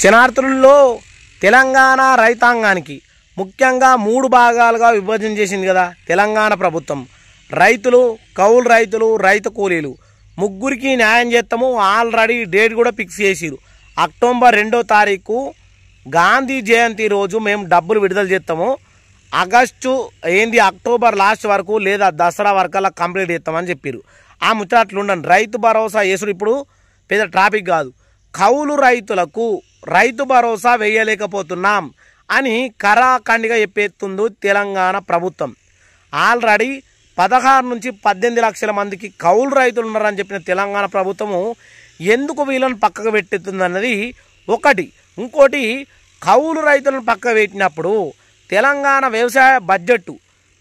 శనార్థులలో తెలంగాణ రైతాంగానికి ముఖ్యంగా మూడు భాగాలుగా విభజన చేసింది కదా తెలంగాణ ప్రభుత్వం రైతులు కౌలు రైతులు రైతు కూలీలు ముగ్గురికి న్యాయం చేస్తాము ఆల్రెడీ డేట్ కూడా ఫిక్స్ చేసిరు అక్టోబర్ రెండో తారీఖు గాంధీ జయంతి రోజు మేము డబ్బులు విడుదల చేస్తాము ఆగస్టు ఏంది అక్టోబర్ లాస్ట్ వరకు లేదా దసరా వరకల్లా కంప్లీట్ చేస్తామని చెప్పారు ఆ ముచ్చట్లు ఉండండి రైతు భరోసా వేసుడు ఇప్పుడు పెద్ద ట్రాఫిక్ కాదు కౌలు రైతులకు రైతు భరోసా వేయలేకపోతున్నాం అని కరాఖండిగా చెప్పేస్తుంది తెలంగాణ ప్రభుత్వం ఆల్రెడీ పదహారు నుంచి పద్దెనిమిది లక్షల మందికి కౌలు రైతులు ఉన్నారని చెప్పిన తెలంగాణ ప్రభుత్వము ఎందుకు వీళ్ళని పక్కకు అన్నది ఒకటి ఇంకోటి కౌలు రైతులను పక్క పెట్టినప్పుడు తెలంగాణ వ్యవసాయ బడ్జెట్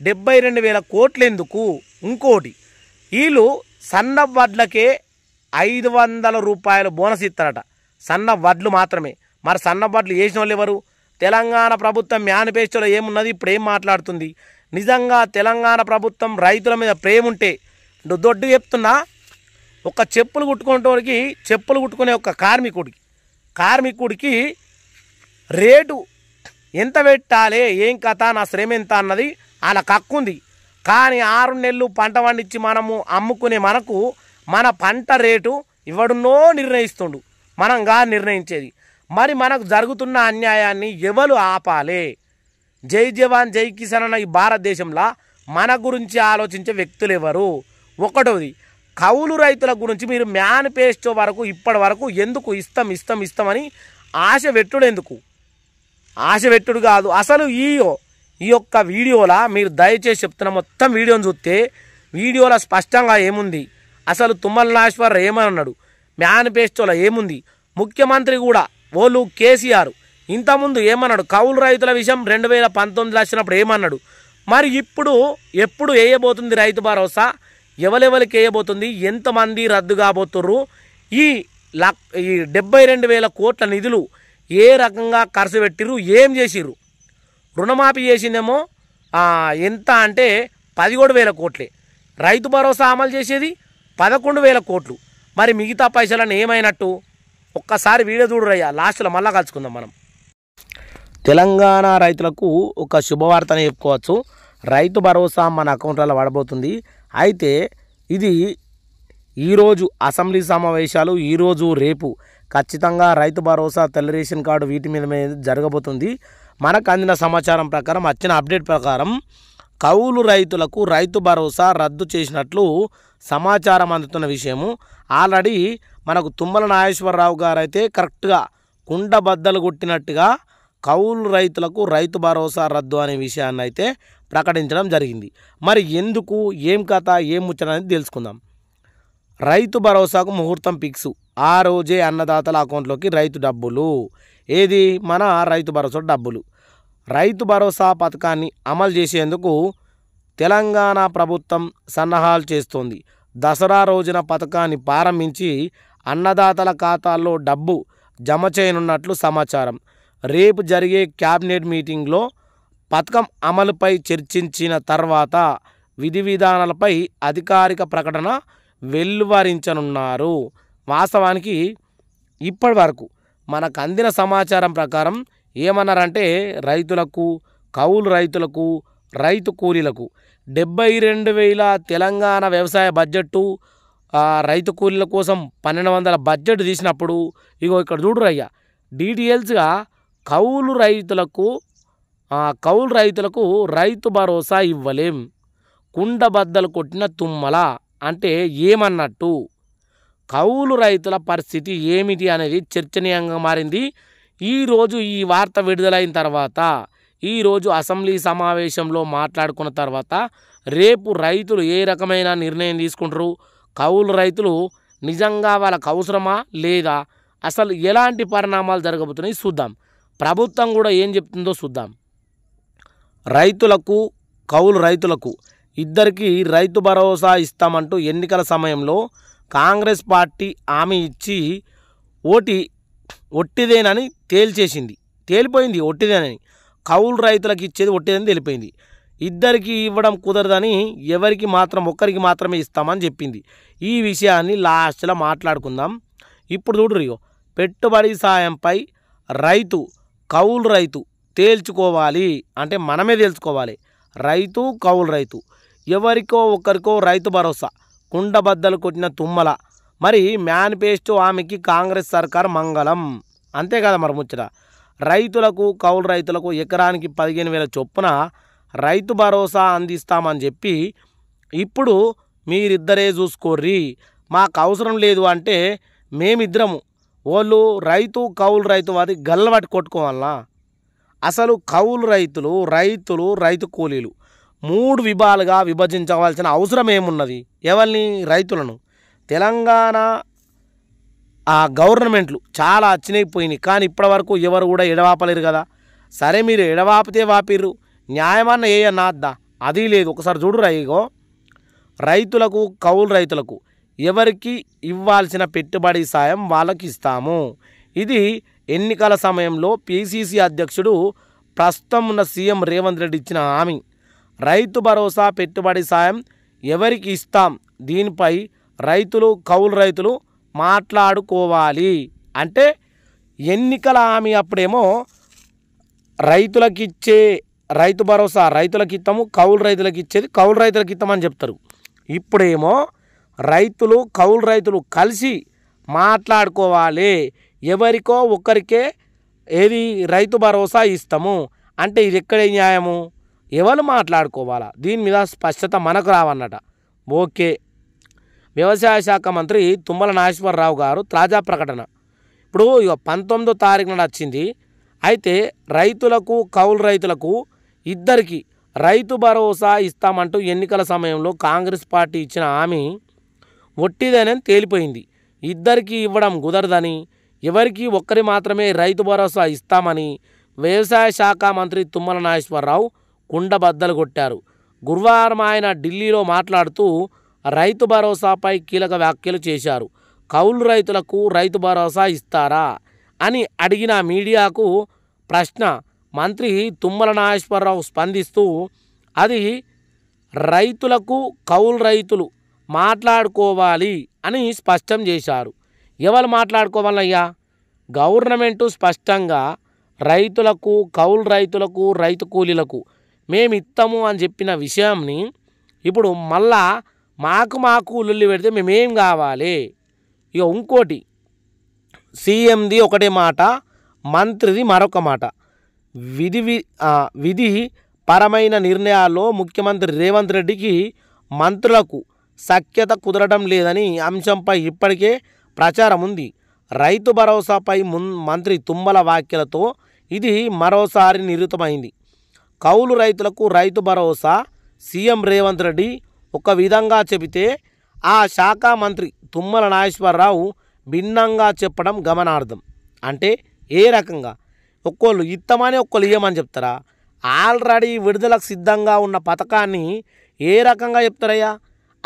డెబ్బై రెండు వేల కోట్లు ఎందుకు ఇంకోటి వీళ్ళు సన్న వడ్లకే ఐదు వందల రూపాయలు బోనస్ ఇస్తారట సన్న వడ్లు మాత్రమే మరి సన్న వడ్లు వేసిన వాళ్ళు ఎవరు తెలంగాణ ప్రభుత్వం మేనిఫెస్టోలో ఏమున్నది ఇప్పుడు ఏం మాట్లాడుతుంది నిజంగా తెలంగాణ ప్రభుత్వం రైతుల మీద ప్రేమ ఉంటే దొడ్డు చెప్తున్నా ఒక చెప్పులు కుట్టుకునేటోడికి చెప్పులు కుట్టుకునే ఒక కార్మికుడికి కార్మికుడికి రేటు ఎంత పెట్టాలి ఏం కథ నా శ్రమ ఎంత అన్నది అలా కక్కుంది ఉంది కానీ ఆరు నెలలు పంట పండించి మనము అమ్ముకునే మనకు మన పంట రేటు ఇవడున్నో నిర్ణయిస్తుండు మనంగా నిర్ణయించేది మరి మనకు జరుగుతున్న అన్యాయాన్ని ఎవరు ఆపాలి జై జవాన్ జై కిసాన్ అన్న ఈ భారతదేశంలో మన గురించి ఆలోచించే వ్యక్తులు ఎవరు ఒకటోది కౌలు రైతుల గురించి మీరు మేనిఫెస్టో వరకు ఇప్పటి వరకు ఎందుకు ఇస్తాం ఇస్తాం ఇస్తామని ఆశ పెట్టుడు ఎందుకు ఆశ పెట్టుడు కాదు అసలు ఈ ఈ యొక్క వీడియోలా మీరు దయచేసి చెప్తున్న మొత్తం వీడియోని చూస్తే వీడియోలో స్పష్టంగా ఏముంది అసలు తుమ్మల నాశ్వర్ ఏమన్నాడు మేనిఫెస్టోలో ఏముంది ముఖ్యమంత్రి కూడా ఓలు కేసీఆర్ ఇంతకుముందు ఏమన్నాడు కౌలు రైతుల విషయం రెండు వేల పంతొమ్మిదిలో వచ్చినప్పుడు ఏమన్నాడు మరి ఇప్పుడు ఎప్పుడు వేయబోతుంది రైతు భరోసా ఎవలెవరికి వేయబోతుంది ఎంతమంది రద్దు కాబోతుర్రు ఈ లక్ ఈ డెబ్బై రెండు వేల కోట్ల నిధులు ఏ రకంగా ఖర్చు పెట్టిర్రు ఏం చేసిర్రు రుణమాఫీ చేసిందేమో ఎంత అంటే పదిహేడు వేల కోట్లే రైతు భరోసా అమలు చేసేది పదకొండు వేల కోట్లు మరి మిగతా పైసలను ఏమైనట్టు ఒక్కసారి వీడియో చూడురయ్యా లాస్ట్లో మళ్ళా కలుసుకుందాం మనం తెలంగాణ రైతులకు ఒక శుభవార్తనే చెప్పుకోవచ్చు రైతు భరోసా మన అకౌంట్లలో పడబోతుంది అయితే ఇది ఈరోజు అసెంబ్లీ సమావేశాలు ఈరోజు రేపు ఖచ్చితంగా రైతు భరోసా తెల్ల రేషన్ కార్డు వీటి మీద మీద జరగబోతుంది మనకు అందిన సమాచారం ప్రకారం వచ్చిన అప్డేట్ ప్రకారం కౌలు రైతులకు రైతు భరోసా రద్దు చేసినట్లు సమాచారం అందుతున్న విషయము ఆల్రెడీ మనకు తుమ్మల నాగేశ్వరరావు గారు అయితే కరెక్ట్గా కుండ బద్దలు కొట్టినట్టుగా కౌలు రైతులకు రైతు భరోసా రద్దు అనే విషయాన్ని అయితే ప్రకటించడం జరిగింది మరి ఎందుకు ఏం కథ ఏం ముచ్చట అనేది తెలుసుకుందాం రైతు భరోసాకు ముహూర్తం ఫిక్సు ఆ రోజే అన్నదాతల అకౌంట్లోకి రైతు డబ్బులు ఏది మన రైతు భరోసా డబ్బులు రైతు భరోసా పథకాన్ని అమలు చేసేందుకు తెలంగాణ ప్రభుత్వం సన్నాహాలు చేస్తోంది దసరా రోజున పథకాన్ని ప్రారంభించి అన్నదాతల ఖాతాల్లో డబ్బు జమ చేయనున్నట్లు సమాచారం రేపు జరిగే క్యాబినెట్ మీటింగ్లో పథకం అమలుపై చర్చించిన తర్వాత విధి విధానాలపై అధికారిక ప్రకటన వెలువరించనున్నారు వాస్తవానికి ఇప్పటి వరకు మనకు అందిన సమాచారం ప్రకారం ఏమన్నారంటే రైతులకు కౌలు రైతులకు రైతు కూలీలకు డెబ్బై రెండు వేల తెలంగాణ వ్యవసాయ బడ్జెట్టు రైతు కూలీల కోసం పన్నెండు వందల బడ్జెట్ తీసినప్పుడు ఇగో ఇక్కడ చూడరు డీటెయిల్స్గా కౌలు రైతులకు కౌలు రైతులకు రైతు భరోసా ఇవ్వలేం కుండ బద్దలు కొట్టిన తుమ్మల అంటే ఏమన్నట్టు కౌలు రైతుల పరిస్థితి ఏమిటి అనేది చర్చనీయంగా మారింది ఈరోజు ఈ వార్త విడుదలైన తర్వాత ఈరోజు అసెంబ్లీ సమావేశంలో మాట్లాడుకున్న తర్వాత రేపు రైతులు ఏ రకమైన నిర్ణయం తీసుకుంటారు కౌలు రైతులు నిజంగా వాళ్ళకు అవసరమా లేదా అసలు ఎలాంటి పరిణామాలు జరగబోతున్నాయి చూద్దాం ప్రభుత్వం కూడా ఏం చెప్తుందో చూద్దాం రైతులకు కౌలు రైతులకు ఇద్దరికి రైతు భరోసా ఇస్తామంటూ ఎన్నికల సమయంలో కాంగ్రెస్ పార్టీ హామీ ఇచ్చి ఓటి ఒట్టిదేనని తేల్చేసింది తేలిపోయింది ఒట్టిదేనని కౌలు రైతులకు ఇచ్చేది ఒట్టేదని తెలిపింది ఇద్దరికి ఇవ్వడం కుదరదని ఎవరికి మాత్రం ఒక్కరికి మాత్రమే ఇస్తామని చెప్పింది ఈ విషయాన్ని లాస్ట్లో మాట్లాడుకుందాం ఇప్పుడు చూడరు పెట్టుబడి సాయంపై రైతు కౌలు రైతు తేల్చుకోవాలి అంటే మనమే తేల్చుకోవాలి రైతు కౌలు రైతు ఎవరికో ఒకరికో రైతు భరోసా కుండబద్దలు కొట్టిన తుమ్మల మరి మేనిఫెస్టో ఆమెకి కాంగ్రెస్ సర్కార్ మంగళం అంతే కదా మరి ముచ్చట రైతులకు కౌలు రైతులకు ఎకరానికి పదిహేను వేల చొప్పున రైతు భరోసా అందిస్తామని చెప్పి ఇప్పుడు మీరిద్దరే చూసుకోర్రి మాకు అవసరం లేదు అంటే మేమిద్దరము వాళ్ళు రైతు కౌలు రైతు వారి గల్లబట్టి కొట్టుకోవాలా అసలు కౌలు రైతులు రైతులు రైతు కూలీలు మూడు విభాలుగా విభజించవలసిన అవసరం ఏమున్నది ఎవరిని రైతులను తెలంగాణ ఆ గవర్నమెంట్లు చాలా అచ్చినైపోయినాయి కానీ ఇప్పటి వరకు ఎవరు కూడా ఎడవాపలేరు కదా సరే మీరు ఎడవాపితే వాపిర్రు న్యాయమన్న ఏ అన్నా అది లేదు ఒకసారి చూడు ఇగో రైతులకు కౌలు రైతులకు ఎవరికి ఇవ్వాల్సిన పెట్టుబడి సాయం వాళ్ళకి ఇస్తాము ఇది ఎన్నికల సమయంలో పిసిసి అధ్యక్షుడు ప్రస్తుతం ఉన్న సీఎం రేవంత్ రెడ్డి ఇచ్చిన హామీ రైతు భరోసా పెట్టుబడి సాయం ఎవరికి ఇస్తాం దీనిపై రైతులు కౌలు రైతులు మాట్లాడుకోవాలి అంటే ఎన్నికల హామీ అప్పుడేమో రైతులకు ఇచ్చే రైతు భరోసా రైతులకు ఇస్తాము కౌలు రైతులకు ఇచ్చేది కౌలు రైతులకు ఇస్తామని చెప్తారు ఇప్పుడేమో రైతులు కౌలు రైతులు కలిసి మాట్లాడుకోవాలి ఎవరికో ఒకరికే ఏది రైతు భరోసా ఇస్తాము అంటే ఇది ఎక్కడే న్యాయము ఎవరు మాట్లాడుకోవాలా దీని మీద స్పష్టత మనకు రావన్నట ఓకే వ్యవసాయ శాఖ మంత్రి తుమ్మల నాగేశ్వరరావు గారు తాజా ప్రకటన ఇప్పుడు ఇక పంతొమ్మిదో తారీఖున వచ్చింది అయితే రైతులకు కౌలు రైతులకు ఇద్దరికి రైతు భరోసా ఇస్తామంటూ ఎన్నికల సమయంలో కాంగ్రెస్ పార్టీ ఇచ్చిన హామీ ఒట్టిదనని తేలిపోయింది ఇద్దరికి ఇవ్వడం కుదరదని ఎవరికి ఒక్కరి మాత్రమే రైతు భరోసా ఇస్తామని వ్యవసాయ శాఖ మంత్రి తుమ్మల నాగేశ్వరరావు కుండబద్దలు కొట్టారు గురువారం ఆయన ఢిల్లీలో మాట్లాడుతూ రైతు భరోసాపై కీలక వ్యాఖ్యలు చేశారు కౌలు రైతులకు రైతు భరోసా ఇస్తారా అని అడిగిన మీడియాకు ప్రశ్న మంత్రి తుమ్మల నాగేశ్వరరావు స్పందిస్తూ అది రైతులకు కౌలు రైతులు మాట్లాడుకోవాలి అని స్పష్టం చేశారు ఎవరు మాట్లాడుకోవాలయ్యా గవర్నమెంటు స్పష్టంగా రైతులకు కౌలు రైతులకు రైతు కూలీలకు మేమిత్తము అని చెప్పిన విషయంని ఇప్పుడు మళ్ళా మాకు మాకు ఉల్లుల్లి పెడితే మేమేం కావాలి ఇక ఇంకోటి సీఎంది ఒకటే మాట మంత్రిది మరొక మాట విధి విధి పరమైన నిర్ణయాల్లో ముఖ్యమంత్రి రేవంత్ రెడ్డికి మంత్రులకు సఖ్యత కుదరడం లేదని అంశంపై ఇప్పటికే ప్రచారం ఉంది రైతు భరోసాపై మున్ మంత్రి తుమ్మల వ్యాఖ్యలతో ఇది మరోసారి నిరుతమైంది కౌలు రైతులకు రైతు భరోసా సీఎం రేవంత్ రెడ్డి ఒక విధంగా చెబితే ఆ శాఖ మంత్రి తుమ్మల నాగేశ్వరరావు భిన్నంగా చెప్పడం గమనార్థం అంటే ఏ రకంగా ఒక్కోళ్ళు ఇత్తమని ఒక్కళ్ళు ఇయ్యమని చెప్తారా ఆల్రెడీ విడుదలకు సిద్ధంగా ఉన్న పథకాన్ని ఏ రకంగా చెప్తారయ్యా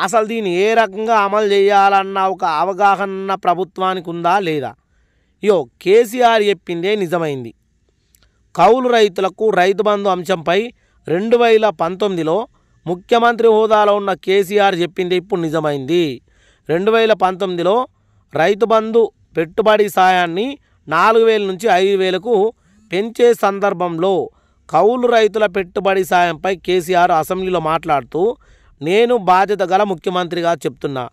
అసలు దీన్ని ఏ రకంగా అమలు చేయాలన్న ఒక అవగాహన ప్రభుత్వానికి ఉందా లేదా యో కేసీఆర్ చెప్పిందే నిజమైంది కౌలు రైతులకు రైతు బంధు అంశంపై రెండు వేల పంతొమ్మిదిలో ముఖ్యమంత్రి హోదాలో ఉన్న కేసీఆర్ చెప్పింది ఇప్పుడు నిజమైంది రెండు వేల పంతొమ్మిదిలో రైతు బంధు పెట్టుబడి సాయాన్ని నాలుగు వేల నుంచి ఐదు వేలకు పెంచే సందర్భంలో కౌలు రైతుల పెట్టుబడి సాయంపై కేసీఆర్ అసెంబ్లీలో మాట్లాడుతూ నేను బాధ్యత గల ముఖ్యమంత్రిగా చెప్తున్నా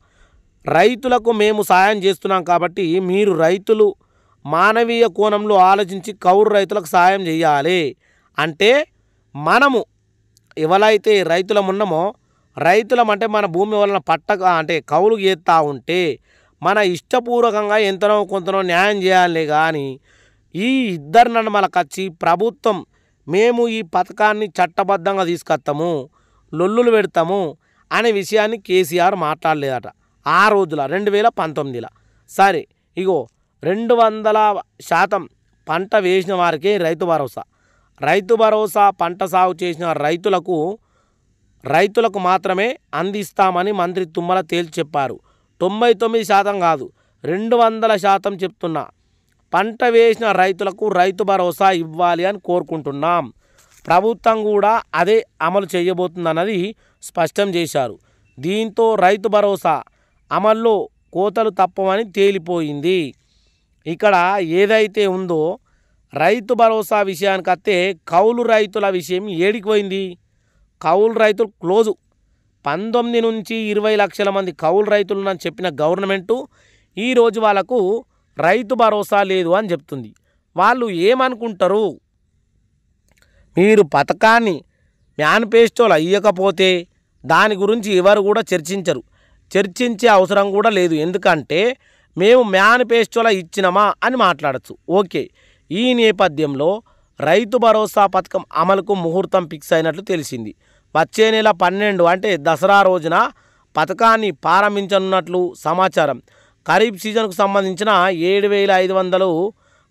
రైతులకు మేము సాయం చేస్తున్నాం కాబట్టి మీరు రైతులు మానవీయ కోణంలో ఆలోచించి కౌలు రైతులకు సాయం చేయాలి అంటే మనము ఎవరైతే రైతులం ఉన్నామో రైతులం అంటే మన భూమి వలన పట్ట అంటే కౌలు గీస్తూ ఉంటే మన ఇష్టపూర్వకంగా ఎంతనో కొంతనో న్యాయం చేయాలి కానీ ఈ ఇద్దరు నన్ను మనకు ప్రభుత్వం మేము ఈ పథకాన్ని చట్టబద్ధంగా తీసుకొస్తాము లొల్లులు పెడతాము అనే విషయాన్ని కేసీఆర్ మాట్లాడలేదట ఆ రోజుల రెండు వేల పంతొమ్మిదిలో సరే ఇగో రెండు వందల శాతం పంట వేసిన వారికే రైతు భరోసా రైతు భరోసా పంట సాగు చేసిన రైతులకు రైతులకు మాత్రమే అందిస్తామని మంత్రి తుమ్మల తేల్చి చెప్పారు తొంభై తొమ్మిది శాతం కాదు రెండు వందల శాతం చెప్తున్నా పంట వేసిన రైతులకు రైతు భరోసా ఇవ్వాలి అని కోరుకుంటున్నాం ప్రభుత్వం కూడా అదే అమలు చేయబోతుందన్నది స్పష్టం చేశారు దీంతో రైతు భరోసా అమల్లో కోతలు తప్పవని తేలిపోయింది ఇక్కడ ఏదైతే ఉందో రైతు భరోసా విషయానికి వస్తే కౌలు రైతుల విషయం ఏడికి పోయింది కౌలు రైతులు క్లోజు పంతొమ్మిది నుంచి ఇరవై లక్షల మంది కౌలు రైతులు అని చెప్పిన గవర్నమెంటు ఈరోజు వాళ్ళకు రైతు భరోసా లేదు అని చెప్తుంది వాళ్ళు ఏమనుకుంటారు మీరు పథకాన్ని మ్యానిఫెస్టోలు అయ్యకపోతే దాని గురించి ఎవరు కూడా చర్చించరు చర్చించే అవసరం కూడా లేదు ఎందుకంటే మేము మేనిఫెస్టోలో ఇచ్చినమా అని మాట్లాడచ్చు ఓకే ఈ నేపథ్యంలో రైతు భరోసా పథకం అమలుకు ముహూర్తం ఫిక్స్ అయినట్లు తెలిసింది వచ్చే నెల పన్నెండు అంటే దసరా రోజున పథకాన్ని ప్రారంభించనున్నట్లు సమాచారం ఖరీఫ్ సీజన్కు సంబంధించిన ఏడు వేల ఐదు వందలు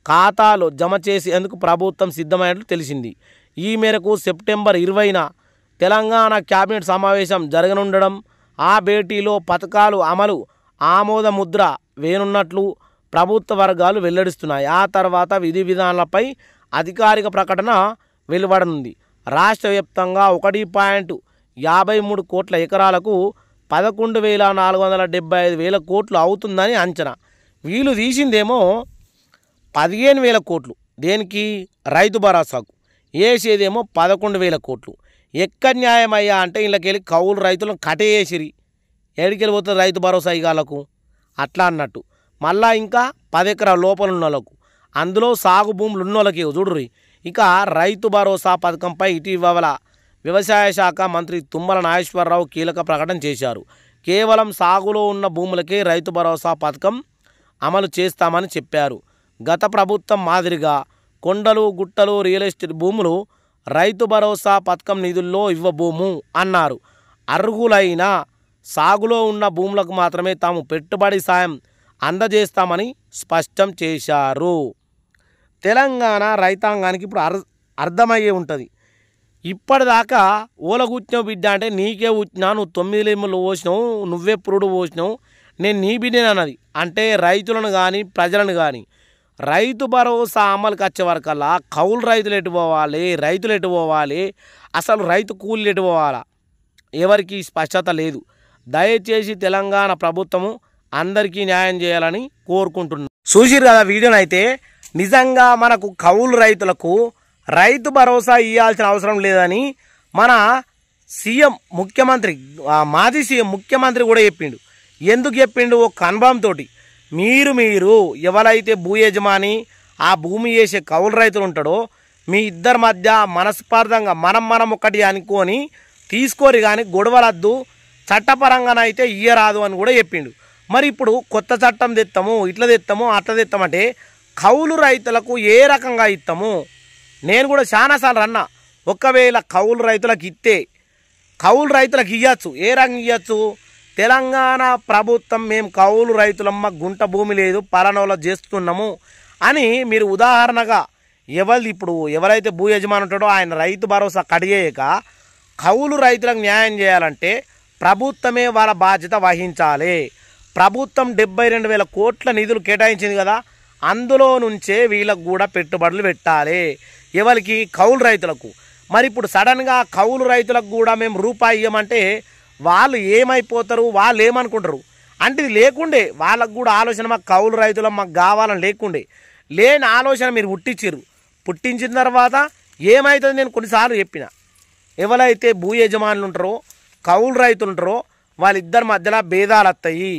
ఖాతాలు జమ చేసేందుకు ప్రభుత్వం సిద్ధమైనట్లు తెలిసింది ఈ మేరకు సెప్టెంబర్ ఇరవైన తెలంగాణ క్యాబినెట్ సమావేశం జరగనుండడం ఆ భేటీలో పథకాలు అమలు ఆమోద ముద్ర వేనున్నట్లు ప్రభుత్వ వర్గాలు వెల్లడిస్తున్నాయి ఆ తర్వాత విధి విధానాలపై అధికారిక ప్రకటన వెలువడనుంది రాష్ట్ర వ్యాప్తంగా ఒకటి పాయింట్ యాభై మూడు కోట్ల ఎకరాలకు పదకొండు వేల నాలుగు వందల డెబ్బై ఐదు వేల కోట్లు అవుతుందని అంచనా వీళ్ళు తీసిందేమో పదిహేను వేల కోట్లు దేనికి రైతు భరోసాకు వేసేదేమో పదకొండు వేల కోట్లు ఎక్కడ న్యాయమయ్యా అంటే వీళ్ళకెళ్ళి కౌలు రైతులను కటేసిరి ఎడికెళ్ళిపోతుంది రైతు భరోసా ఇగాలకు అట్లా అన్నట్టు మళ్ళా ఇంకా పది ఎకరాల లోపల ఉన్నోళ్ళకు అందులో సాగు భూములు ఉన్నోళ్ళకి చూడుర్రి ఇక రైతు భరోసా పథకంపై ఇటీవల వ్యవసాయ శాఖ మంత్రి తుమ్మల నాగేశ్వరరావు కీలక ప్రకటన చేశారు కేవలం సాగులో ఉన్న భూములకే రైతు భరోసా పథకం అమలు చేస్తామని చెప్పారు గత ప్రభుత్వం మాదిరిగా కొండలు గుట్టలు రియల్ ఎస్టేట్ భూములు రైతు భరోసా పథకం నిధుల్లో ఇవ్వబోము అన్నారు అర్హులైన సాగులో ఉన్న భూములకు మాత్రమే తాము పెట్టుబడి సాయం అందజేస్తామని స్పష్టం చేశారు తెలంగాణ రైతాంగానికి ఇప్పుడు అర్ అర్థమయ్యే ఉంటుంది ఇప్పటిదాకా ఓల కూర్చున్నావు బిడ్డ అంటే నీకే కూర్చున్నా నువ్వు తొమ్మిది లింబులు పోసినావు నువ్వే పురుడు పోసినావు నేను నీ అన్నది అంటే రైతులను కానీ ప్రజలను కానీ రైతు భరోసా అమలుకి వచ్చే వరకల్లా కౌలు రైతులు ఎటు పోవాలి రైతులు ఎటు పోవాలి అసలు రైతు కూలీలు ఎటు పోవాలా ఎవరికి స్పష్టత లేదు దయచేసి తెలంగాణ ప్రభుత్వము అందరికీ న్యాయం చేయాలని కోరుకుంటున్నాను చూసిరు కదా వీడియోనైతే నిజంగా మనకు కౌలు రైతులకు రైతు భరోసా ఇవ్వాల్సిన అవసరం లేదని మన సీఎం ముఖ్యమంత్రి మాజీ సీఎం ముఖ్యమంత్రి కూడా చెప్పిండు ఎందుకు చెప్పిండు ఓ తోటి మీరు మీరు ఎవరైతే భూ యజమాని ఆ భూమి చేసే కౌలు రైతులు ఉంటాడో మీ ఇద్దరి మధ్య మనస్పార్థంగా మనం మనం ఒకటి అనుకొని తీసుకోరు కానీ గొడవలద్దు చట్టపరంగానైతే ఇయ్యరాదు అని కూడా చెప్పిండు మరి ఇప్పుడు కొత్త చట్టం తెత్తాము ఇట్లా తెత్తాము అట్లా తెత్తామంటే కౌలు రైతులకు ఏ రకంగా ఇస్తాము నేను కూడా చాలాసార్లు అన్నా ఒకవేళ కౌలు రైతులకు ఇస్తే కౌలు రైతులకు ఇవ్వచ్చు ఏ రకంగా ఇవ్వచ్చు తెలంగాణ ప్రభుత్వం మేము కౌలు రైతులమ్మ గుంట భూమి లేదు పలానోలో చేస్తున్నాము అని మీరు ఉదాహరణగా ఎవరు ఇప్పుడు ఎవరైతే భూ యజమాని ఉంటాడో ఆయన రైతు భరోసా కడిగేయక కౌలు రైతులకు న్యాయం చేయాలంటే ప్రభుత్వమే వాళ్ళ బాధ్యత వహించాలి ప్రభుత్వం డెబ్బై రెండు వేల కోట్ల నిధులు కేటాయించింది కదా అందులో నుంచే వీళ్ళకు కూడా పెట్టుబడులు పెట్టాలి ఎవరికి కౌలు రైతులకు మరి ఇప్పుడు సడన్గా కౌలు రైతులకు కూడా మేము రూపాయి ఇవ్వమంటే వాళ్ళు ఏమైపోతారు వాళ్ళు ఏమనుకుంటారు అంటే ఇది లేకుండే వాళ్ళకు కూడా ఆలోచన మాకు కౌలు రైతులకు మాకు కావాలని లేకుండే లేని ఆలోచన మీరు పుట్టించారు పుట్టించిన తర్వాత ఏమవుతుంది నేను కొన్నిసార్లు చెప్పిన ఎవరైతే భూ యజమానులు ఉంటారో కౌలు రైతులు ఉంటారో వాళ్ళిద్దరి మధ్యలో భేదాలు వస్తాయి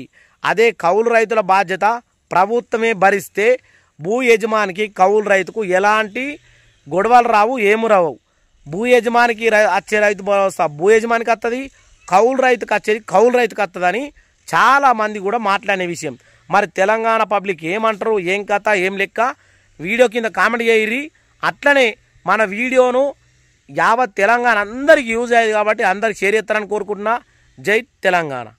అదే కౌలు రైతుల బాధ్యత ప్రభుత్వమే భరిస్తే భూ యజమానికి కౌలు రైతుకు ఎలాంటి గొడవలు రావు ఏమి రావు భూ యజమానికి వచ్చే రైతు వస్తా భూ యజమానికి వస్తుంది కౌలు రైతుకు వచ్చేది కౌలు రైతుకు వస్తుందని చాలామంది కూడా మాట్లాడే విషయం మరి తెలంగాణ పబ్లిక్ ఏమంటారు ఏం కథ ఏం లెక్క వీడియో కింద కామెంట్ చేయరి అట్లనే మన వీడియోను యావత్ తెలంగాణ అందరికీ యూజ్ అయ్యేది కాబట్టి అందరికి షేర్ చేస్తారని కోరుకుంటున్నా జై తెలంగాణ